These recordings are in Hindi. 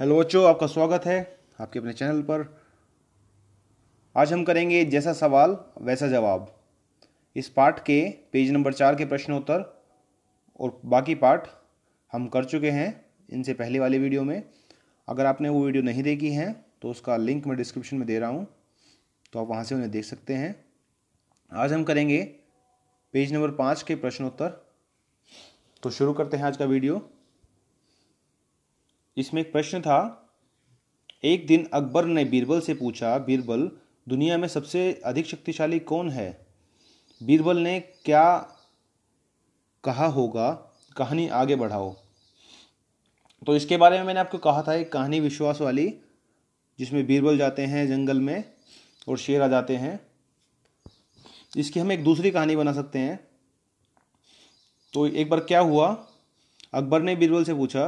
हेलो बच्चों आपका स्वागत है आपके अपने चैनल पर आज हम करेंगे जैसा सवाल वैसा जवाब इस पाठ के पेज नंबर चार के प्रश्नोत्तर और बाकी पाठ हम कर चुके हैं इनसे पहले वाले वीडियो में अगर आपने वो वीडियो नहीं देखी है तो उसका लिंक मैं डिस्क्रिप्शन में दे रहा हूँ तो आप वहाँ से उन्हें देख सकते हैं आज हम करेंगे पेज नंबर पाँच के प्रश्नोत्तर तो शुरू करते हैं आज का वीडियो इसमें एक प्रश्न था एक दिन अकबर ने बीरबल से पूछा बीरबल दुनिया में सबसे अधिक शक्तिशाली कौन है बीरबल ने क्या कहा होगा कहानी आगे बढ़ाओ तो इसके बारे में मैंने आपको कहा था एक कहानी विश्वास वाली जिसमें बीरबल जाते हैं जंगल में और शेर आ जाते हैं इसकी हम एक दूसरी कहानी बना सकते हैं तो एक बार क्या हुआ अकबर ने बीरबल से पूछा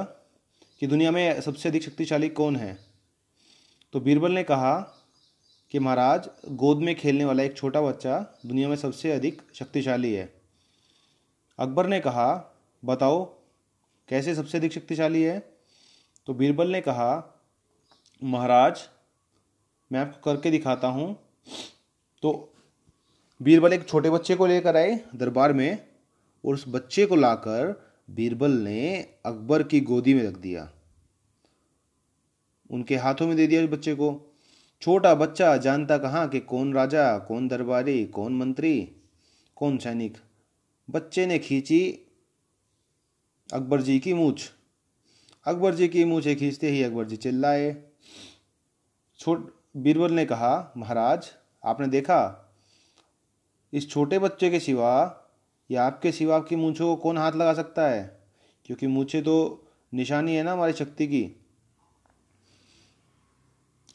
कि दुनिया में सबसे अधिक शक्तिशाली कौन है तो बीरबल ने कहा कि महाराज गोद में खेलने वाला एक छोटा बच्चा दुनिया में सबसे अधिक शक्तिशाली है अकबर ने कहा बताओ कैसे सबसे अधिक शक्तिशाली है तो बीरबल ने कहा महाराज मैं आपको करके दिखाता हूँ तो बीरबल एक छोटे बच्चे को लेकर आए दरबार में और उस बच्चे को लाकर बीरबल ने अकबर की गोदी में रख दिया उनके हाथों में दे दिया बच्चे को छोटा बच्चा जानता कहाँ कि कौन राजा कौन दरबारी कौन मंत्री कौन सैनिक बच्चे ने खींची अकबर जी की मूछ अकबर जी की मूछे खींचते ही अकबर जी चिल्लाए छोट बीरबल ने कहा महाराज आपने देखा इस छोटे बच्चे के सिवा कि आपके सिवा आपकी मूछों को कौन हाथ लगा सकता है क्योंकि मूछे तो निशानी है ना हमारी शक्ति की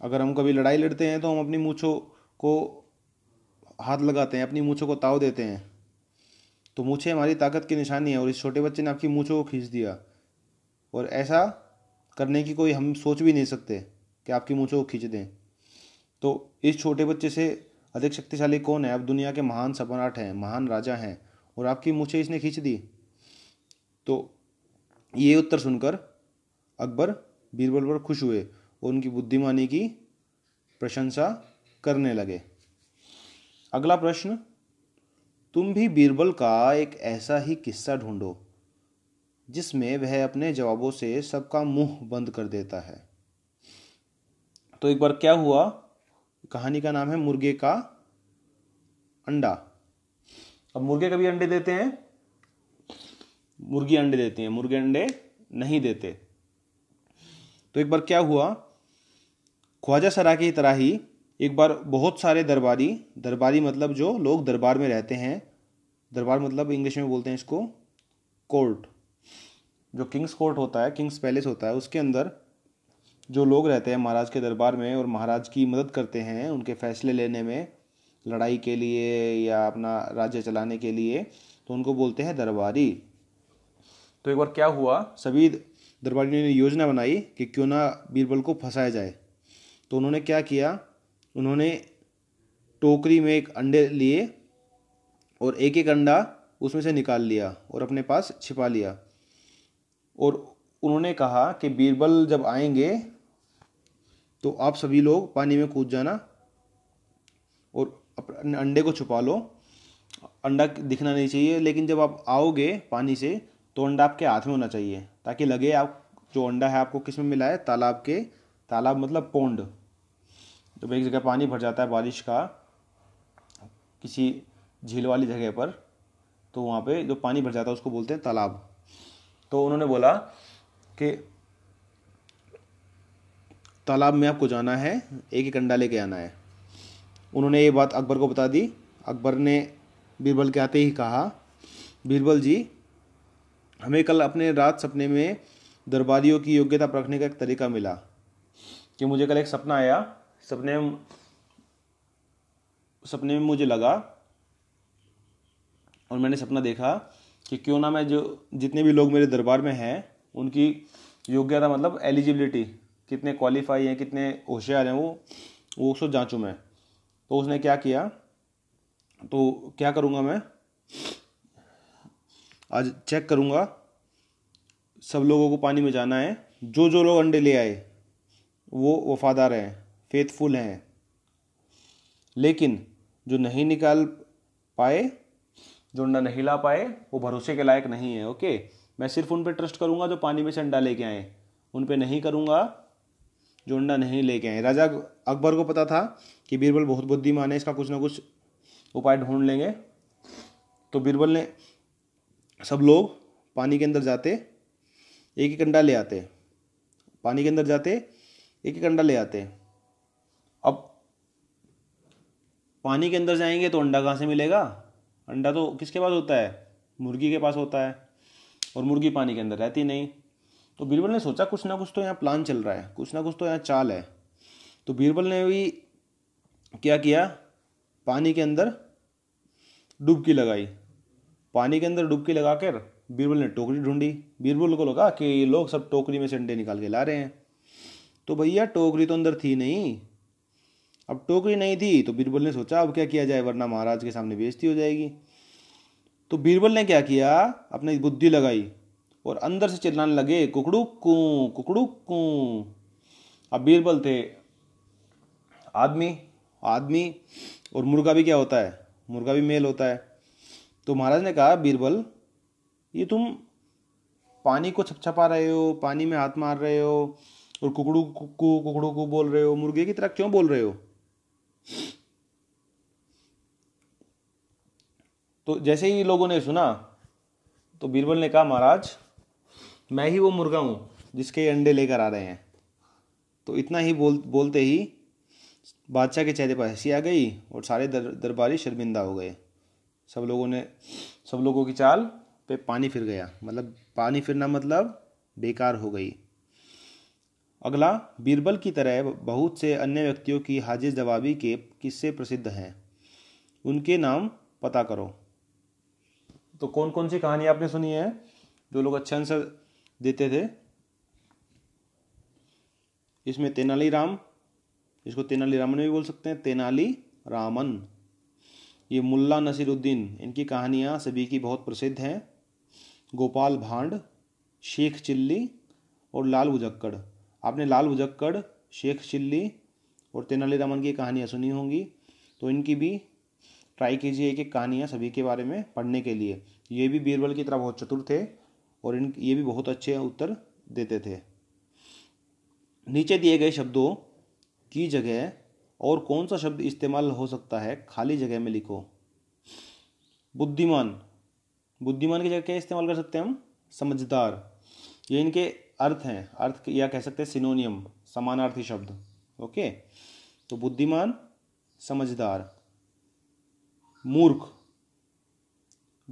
अगर हम कभी लड़ाई लड़ते हैं तो हम अपनी मूछों को हाथ लगाते हैं अपनी मूछों को ताव देते हैं तो मूछे हमारी ताकत की निशानी है और इस छोटे बच्चे ने आपकी मूछों को खींच दिया और ऐसा करने की कोई हम सोच भी नहीं सकते कि आपकी मूछों को खींच दें तो इस छोटे बच्चे से अधिक शक्तिशाली कौन है अब दुनिया के महान सम्राट हैं महान राजा हैं और आपकी मुछे इसने खींच दी तो ये उत्तर सुनकर अकबर बीरबल पर खुश हुए और उनकी बुद्धिमानी की प्रशंसा करने लगे अगला प्रश्न तुम भी बीरबल का एक ऐसा ही किस्सा ढूंढो जिसमें वह अपने जवाबों से सबका मुंह बंद कर देता है तो एक बार क्या हुआ कहानी का नाम है मुर्गे का अंडा अब मुर्गे कभी अंडे देते हैं मुर्गी अंडे देती हैं मुर्गे अंडे नहीं देते तो एक बार क्या हुआ ख्वाजा सरा की तरह ही एक बार बहुत सारे दरबारी दरबारी मतलब जो लोग दरबार में रहते हैं दरबार मतलब इंग्लिश में बोलते हैं इसको कोर्ट जो किंग्स कोर्ट होता है किंग्स पैलेस होता है उसके अंदर जो लोग रहते हैं महाराज के दरबार में और महाराज की मदद करते हैं उनके फैसले लेने में लड़ाई के लिए या अपना राज्य चलाने के लिए तो उनको बोलते हैं दरबारी तो एक बार क्या हुआ सभी दरबारियों ने योजना बनाई कि क्यों ना बीरबल को फंसाया जाए तो उन्होंने क्या किया उन्होंने टोकरी में एक अंडे लिए और एक एक अंडा उसमें से निकाल लिया और अपने पास छिपा लिया और उन्होंने कहा कि बीरबल जब आएंगे तो आप सभी लोग पानी में कूद जाना और अपने अंडे को छुपा लो अंडा दिखना नहीं चाहिए लेकिन जब आप आओगे पानी से तो अंडा आपके हाथ में होना चाहिए ताकि लगे आप जो अंडा है आपको किस में मिला है तालाब के तालाब मतलब पोंड जब एक जगह पानी भर जाता है बारिश का किसी झील वाली जगह पर तो वहाँ पे जो पानी भर जाता है उसको बोलते हैं तालाब तो उन्होंने बोला कि तालाब में आपको जाना है एक एक अंडा लेके आना है उन्होंने ये बात अकबर को बता दी अकबर ने बीरबल के आते ही कहा बीरबल जी हमें कल अपने रात सपने में दरबारियों की योग्यता परखने का एक तरीका मिला कि मुझे कल एक सपना आया सपने सपने में मुझे लगा और मैंने सपना देखा कि क्यों ना मैं जो जितने भी लोग मेरे दरबार में हैं उनकी योग्यता मतलब एलिजिबिलिटी कितने क्वालिफाई हैं कितने होशियार हैं वो वो उसको जाँचूँ मैं तो उसने क्या किया तो क्या करूँगा मैं आज चेक करूँगा सब लोगों को पानी में जाना है जो जो लोग अंडे ले आए वो वफादार हैं फेथफुल हैं लेकिन जो नहीं निकाल पाए जो अंडा नहीं ला पाए वो भरोसे के लायक नहीं है ओके मैं सिर्फ उन पर ट्रस्ट करूँगा जो पानी में से अंडा लेके आए उन पर नहीं करूँगा जो अंडा नहीं लेके आए राजा अकबर को पता था कि बीरबल बहुत बुद्धिमान है इसका कुछ ना कुछ उपाय ढूंढ लेंगे तो बीरबल ने सब लोग पानी के अंदर जाते एक एक अंडा ले आते पानी के अंदर जाते एक एक अंडा ले आते अब पानी के अंदर जाएंगे तो अंडा कहाँ से मिलेगा अंडा तो किसके पास होता है मुर्गी के पास होता है और मुर्गी पानी के अंदर रहती नहीं तो बीरबल ने सोचा कुछ ना कुछ तो यहाँ प्लान चल रहा है कुछ ना कुछ तो यहाँ चाल है तो बीरबल ने भी क्या किया पानी के अंदर डुबकी लगाई पानी के अंदर डुबकी लगाकर बीरबल ने टोकरी ढूंढी बीरबल को लगा कि ये लोग सब टोकरी में से अंडे निकाल के ला रहे हैं तो भैया टोकरी तो अंदर थी नहीं अब टोकरी नहीं थी तो बीरबल ने सोचा अब क्या किया जाए वरना महाराज के सामने बेइज्जती हो जाएगी तो बीरबल ने क्या किया अपनी बुद्धि लगाई और अंदर से चिल्लाने लगे कुकड़ू कुकड़ू कू अब बीरबल थे आदमी आदमी और मुर्गा भी क्या होता है मुर्गा भी मेल होता है तो महाराज ने कहा बीरबल ये तुम पानी को छपछपा रहे हो पानी में हाथ मार रहे हो और कुकड़ू कुकू कुकड़ू कु बोल रहे हो मुर्गे की तरह क्यों बोल रहे हो तो जैसे ही लोगों ने सुना तो बीरबल ने कहा महाराज मैं ही वो मुर्गा हूँ जिसके अंडे लेकर आ रहे हैं तो इतना ही बोल बोलते ही बादशाह के चेहरे पर हंसी आ गई और सारे दर, दरबारी शर्मिंदा हो गए सब लोगों ने सब लोगों की चाल पे पानी फिर गया मतलब पानी फिरना मतलब बेकार हो गई अगला बीरबल की तरह बहुत से अन्य व्यक्तियों की हाजिर जवाबी के किस्से प्रसिद्ध हैं उनके नाम पता करो तो कौन कौन सी कहानी आपने सुनी है जो लोग अच्छे आंसर देते थे इसमें तेनालीराम इसको तेनाली रामन भी बोल सकते हैं तेनाली रामन ये मुल्ला नसीरुद्दीन इनकी कहानियाँ सभी की बहुत प्रसिद्ध हैं गोपाल भांड शेख चिल्ली और लाल उजक्कड़ आपने लाल उजक्कड़ शेख चिल्ली और तेनालीरामन की कहानियाँ सुनी होंगी तो इनकी भी ट्राई कीजिए एक एक कहानियाँ सभी के बारे में पढ़ने के लिए ये भी बीरबल की तरह बहुत चतुर थे और इन ये भी बहुत अच्छे उत्तर देते थे नीचे दिए गए शब्दों की जगह और कौन सा शब्द इस्तेमाल हो सकता है खाली जगह में लिखो बुद्धिमान बुद्धिमान की जगह क्या इस्तेमाल कर सकते हैं हम समझदार ये इनके अर्थ हैं अर्थ या कह सकते हैं सिनोनियम समानार्थी शब्द ओके तो बुद्धिमान समझदार मूर्ख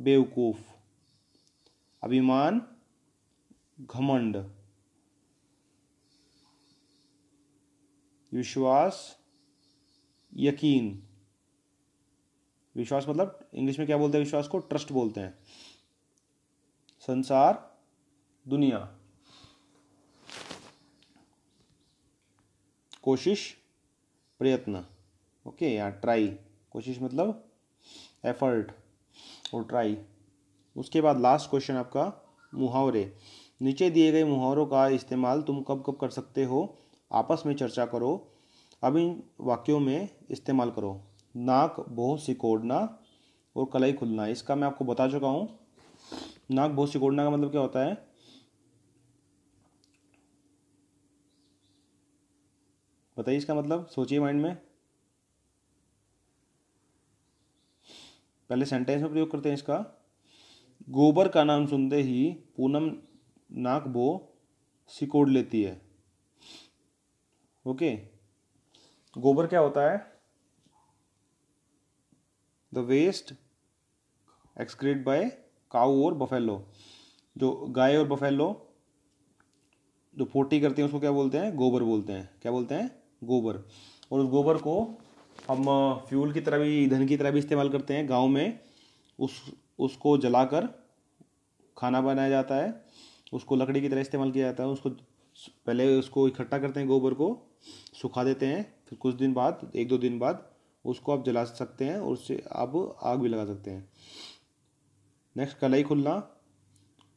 बेवकूफ अभिमान घमंड विश्वास यकीन विश्वास मतलब इंग्लिश में क्या बोलते हैं विश्वास को ट्रस्ट बोलते हैं संसार दुनिया कोशिश प्रयत्न ओके या ट्राई कोशिश मतलब एफर्ट और ट्राई उसके बाद लास्ट क्वेश्चन आपका मुहावरे नीचे दिए गए मुहावरों का इस्तेमाल तुम कब कब कर सकते हो आपस में चर्चा करो अब इन वाक्यों में इस्तेमाल करो नाक बहुत सिकोड़ना और कलाई खुलना इसका मैं आपको बता चुका हूँ नाक बहुत सिकोड़ना का मतलब क्या होता है बताइए इसका मतलब सोचिए माइंड में पहले सेंटेंस में प्रयोग करते हैं इसका गोबर का नाम सुनते ही पूनम नाक बो सिकोड़ लेती है ओके गोबर क्या होता है the waste excrete by cow और बफेलो जो गाय और बफेलो जो फोटी करते हैं उसको क्या बोलते हैं गोबर बोलते हैं क्या बोलते हैं गोबर और उस गोबर को हम फ्यूल की तरह भी ईंधन की तरह भी इस्तेमाल करते हैं गांव में उस उसको जलाकर खाना बनाया जाता है उसको लकड़ी की तरह इस्तेमाल किया जाता है उसको पहले उसको इकट्ठा करते हैं गोबर को सुखा देते हैं फिर कुछ दिन बाद एक दो दिन बाद उसको आप जला सकते हैं और उससे आप आग भी लगा सकते हैं नेक्स्ट कलई खुलना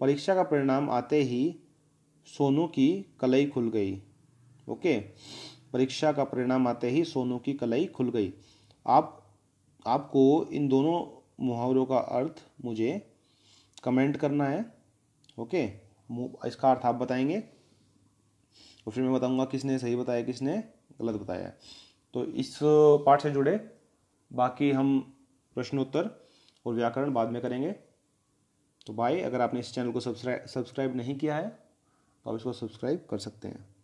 परीक्षा का परिणाम आते ही सोनू की कलई खुल गई ओके परीक्षा का परिणाम आते ही सोनू की कलई खुल गई आप आपको इन दोनों मुहावरों का अर्थ मुझे कमेंट करना है ओके इसका अर्थ आप बताएंगे और तो फिर मैं बताऊँगा किसने सही बताया किसने गलत बताया तो इस पार्ट से जुड़े बाकी हम प्रश्नोत्तर और व्याकरण बाद में करेंगे तो भाई अगर आपने इस चैनल को सब्सक्राइब सब्सक्राइब नहीं किया है तो आप इसको सब्सक्राइब कर सकते हैं